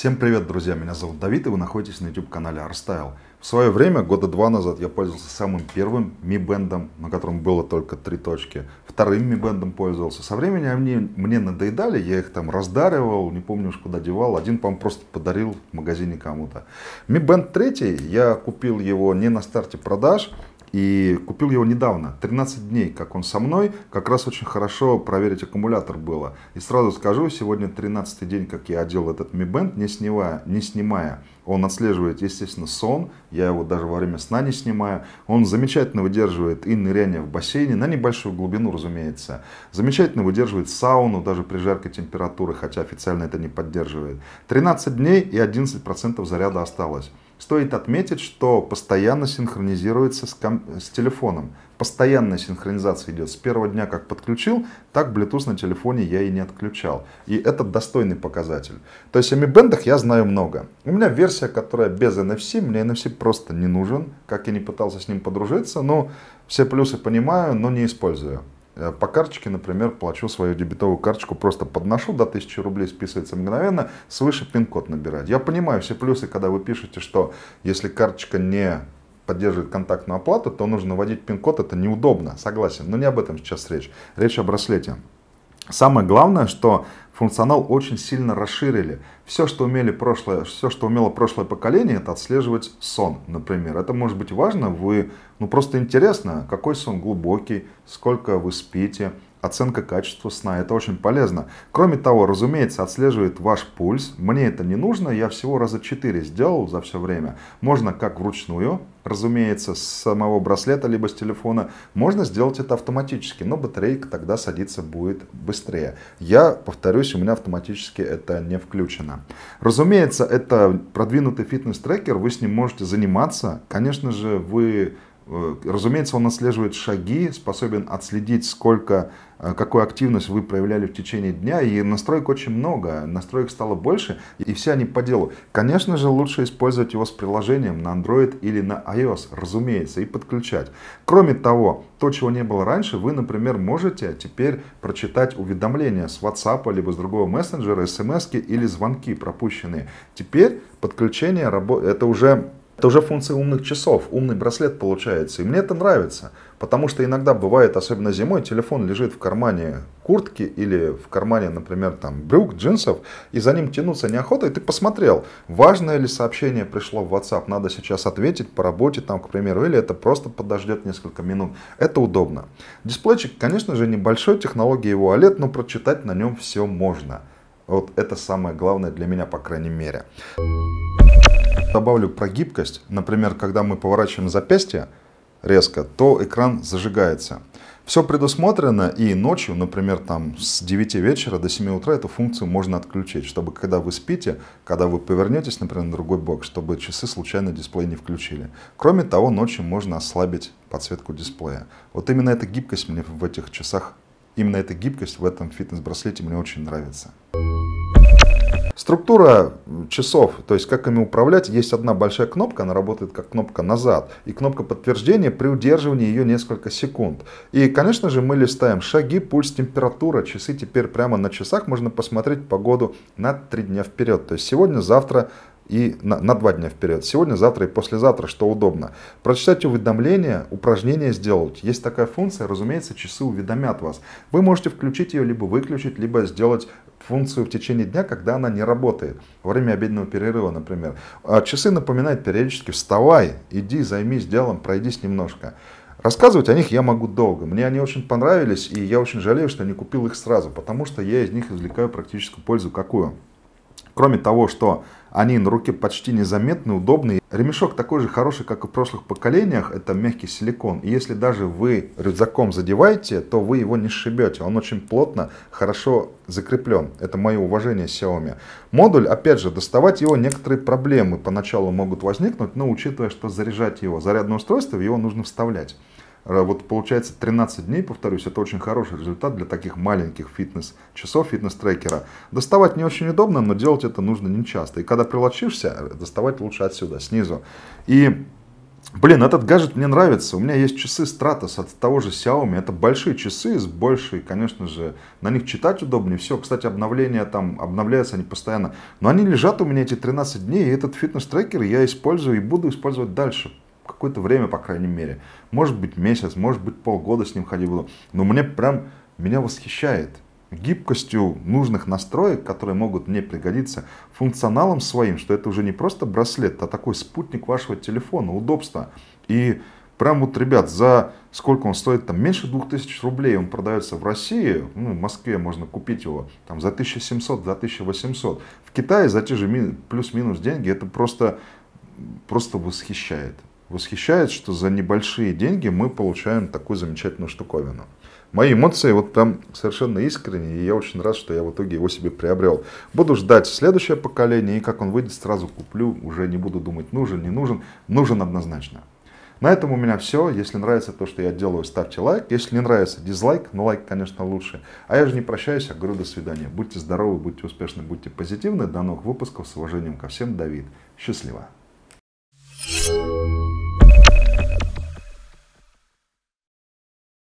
Всем привет, друзья! Меня зовут Давид, и вы находитесь на YouTube-канале Arstyle. В свое время, года два назад, я пользовался самым первым Mi Band, на котором было только три точки. Вторым Mi Band пользовался. Со временем они мне надоедали, я их там раздаривал, не помню уж куда девал. Один, по-моему, просто подарил в магазине кому-то. Mi Band 3, я купил его не на старте продаж, и купил его недавно, 13 дней, как он со мной, как раз очень хорошо проверить аккумулятор было. И сразу скажу, сегодня 13 день, как я одел этот Mi Band, не, снимая, не снимая. Он отслеживает, естественно, сон, я его даже во время сна не снимаю. Он замечательно выдерживает и ныряние в бассейне, на небольшую глубину, разумеется. Замечательно выдерживает сауну даже при жаркой температуре, хотя официально это не поддерживает. 13 дней и 11% заряда осталось. Стоит отметить, что постоянно синхронизируется с, ком... с телефоном. Постоянная синхронизация идет. С первого дня, как подключил, так Bluetooth на телефоне я и не отключал. И это достойный показатель. То есть о Mi Band я знаю много. У меня версия, которая без NFC. Мне NFC просто не нужен. Как я не пытался с ним подружиться. Но все плюсы понимаю, но не использую. Э, по карточке, например, плачу свою дебетовую карточку, просто подношу до 1000 рублей, списывается мгновенно, свыше пин-код набирать. Я понимаю все плюсы, когда вы пишете, что если карточка не поддерживает контактную оплату, то нужно вводить пин-код, это неудобно, согласен. Но не об этом сейчас речь. Речь о браслете. Самое главное, что функционал очень сильно расширили. Все, что, умели прошлое, все, что умело прошлое поколение, это отслеживать сон, например. Это может быть важно, вы, ну просто интересно, какой сон глубокий, сколько вы спите, оценка качества сна. Это очень полезно. Кроме того, разумеется, отслеживает ваш пульс. Мне это не нужно, я всего раза 4 сделал за все время. Можно как вручную, разумеется, с самого браслета, либо с телефона. Можно сделать это автоматически, но батарейка тогда садиться будет быстрее. Я повторюсь, у меня автоматически это не включено. Разумеется, это продвинутый фитнес-трекер, вы с ним можете заниматься. Конечно же, вы Э, разумеется, он отслеживает шаги, способен отследить, сколько, э, какую активность вы проявляли в течение дня. И настроек очень много, настроек стало больше, и все они по делу. Конечно же, лучше использовать его с приложением на Android или на iOS, разумеется, и подключать. Кроме того, то, чего не было раньше, вы, например, можете теперь прочитать уведомления с WhatsApp, либо с другого мессенджера, смс или звонки пропущенные. Теперь подключение, это уже это уже функция умных часов, умный браслет получается. И мне это нравится, потому что иногда бывает, особенно зимой, телефон лежит в кармане куртки или в кармане, например, там брюк, джинсов, и за ним тянуться неохота, и ты посмотрел, важное ли сообщение пришло в WhatsApp, надо сейчас ответить по работе там, к примеру, или это просто подождет несколько минут. Это удобно. Дисплейчик, конечно же, небольшой, технология его OLED, но прочитать на нем все можно. Вот это самое главное для меня, по крайней мере. Добавлю про гибкость. Например, когда мы поворачиваем запястье резко, то экран зажигается. Все предусмотрено и ночью, например, там с 9 вечера до 7 утра эту функцию можно отключить, чтобы когда вы спите, когда вы повернетесь, например, на другой бок, чтобы часы случайно дисплей не включили. Кроме того, ночью можно ослабить подсветку дисплея. Вот именно эта гибкость мне в этих часах, именно эта гибкость в этом фитнес-браслете мне очень нравится. Структура часов, то есть как ими управлять, есть одна большая кнопка, она работает как кнопка назад, и кнопка подтверждения при удерживании ее несколько секунд. И, конечно же, мы листаем шаги, пульс, температура, часы теперь прямо на часах, можно посмотреть погоду на три дня вперед, то есть сегодня, завтра, и на, на два дня вперед. Сегодня, завтра и послезавтра, что удобно. Прочитать уведомления, упражнение сделать. Есть такая функция, разумеется, часы уведомят вас. Вы можете включить ее, либо выключить, либо сделать функцию в течение дня, когда она не работает. Во время обеденного перерыва, например. А часы напоминают периодически «вставай, иди, займись делом, пройдись немножко». Рассказывать о них я могу долго. Мне они очень понравились, и я очень жалею, что не купил их сразу, потому что я из них извлекаю практическую пользу какую? Кроме того, что они на руке почти незаметны, удобны. Ремешок такой же хороший, как и в прошлых поколениях. Это мягкий силикон. И если даже вы рюкзаком задеваете, то вы его не сшибете. Он очень плотно, хорошо закреплен. Это мое уважение Xiaomi. Модуль, опять же, доставать его некоторые проблемы поначалу могут возникнуть, но учитывая, что заряжать его зарядное устройство, его нужно вставлять. Э, вот получается 13 дней, повторюсь, это очень хороший результат для таких маленьких фитнес-часов, фитнес-трекера. Доставать не очень удобно, но делать это нужно нечасто. И когда прилочишься, э, доставать лучше отсюда, снизу. И Блин, этот гаджет мне нравится. У меня есть часы Stratos от того же Xiaomi. Это большие часы с большей, конечно же, на них читать удобнее. Все, кстати, обновления там, обновляются они постоянно. Но они лежат у меня эти 13 дней, и этот фитнес-трекер я использую и буду использовать дальше какое-то время, по крайней мере. Может быть месяц, может быть полгода с ним ходил. Но мне прям, меня восхищает гибкостью нужных настроек, которые могут мне пригодиться, функционалом своим, что это уже не просто браслет, а такой спутник вашего телефона, удобства И прям вот, ребят, за сколько он стоит, там меньше 2000 рублей он продается в России, ну, в Москве можно купить его там за 1700, за 1800. В Китае за те же плюс-минус деньги это просто, просто восхищает восхищает, что за небольшие деньги мы получаем такую замечательную штуковину. Мои эмоции вот там совершенно искренние, и я очень рад, что я в итоге его себе приобрел. Буду ждать следующее поколение, и как он выйдет, сразу куплю, уже не буду думать, нужен, не нужен, нужен однозначно. На этом у меня все. Если нравится то, что я делаю, ставьте лайк. Если не нравится, дизлайк, но лайк, конечно, лучше. А я же не прощаюсь, а говорю до свидания. Будьте здоровы, будьте успешны, будьте позитивны. До новых выпусков. С уважением ко всем, Давид. Счастливо.